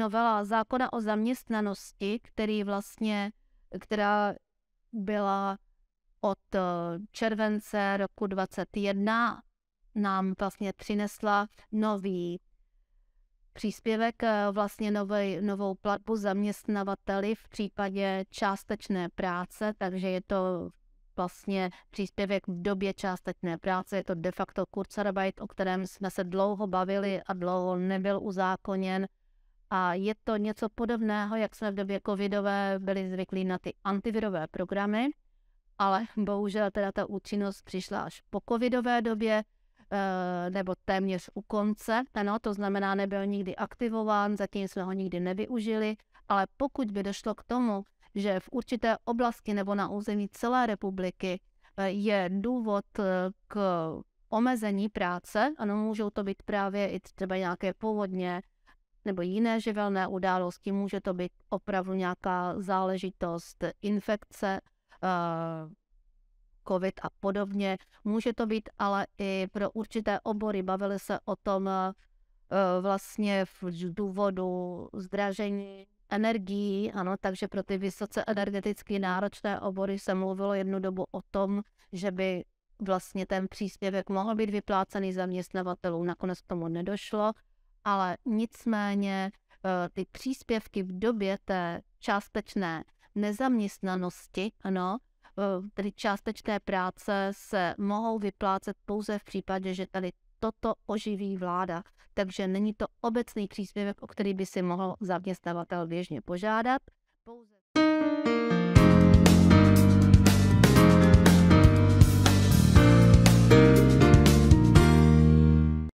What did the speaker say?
novela zákona o zaměstnanosti, který vlastně, která byla od eh, července roku 2021, nám vlastně přinesla nový příspěvek, eh, vlastně nový, novou platbu zaměstnavateli v případě částečné práce, takže je to vlastně příspěvek v době částečné práce, je to de facto Kurzarbeit, o kterém jsme se dlouho bavili a dlouho nebyl uzákoněn. A je to něco podobného, jak jsme v době covidové byli zvyklí na ty antivirové programy, ale bohužel teda ta účinnost přišla až po covidové době, eh, nebo téměř u konce, ano, to znamená, nebyl nikdy aktivován, zatím jsme ho nikdy nevyužili, ale pokud by došlo k tomu, že v určité oblasti nebo na území celé republiky eh, je důvod eh, k omezení práce, ano, můžou to být právě i třeba nějaké povodně, nebo jiné živelné události. Může to být opravdu nějaká záležitost infekce, eh, COVID a podobně. Může to být ale i pro určité obory. Bavili se o tom eh, vlastně v důvodu zdražení energií, ano, takže pro ty vysoce energeticky náročné obory se mluvilo jednu dobu o tom, že by vlastně ten příspěvek mohl být vyplácený zaměstnavatelům, nakonec k tomu nedošlo ale nicméně eh, ty příspěvky v době té částečné nezaměstnanosti, ano, eh, tedy částečné práce se mohou vyplácet pouze v případě, že tady toto oživí vláda. Takže není to obecný příspěvek, o který by si mohl zaměstnavatel běžně požádat. Pouze...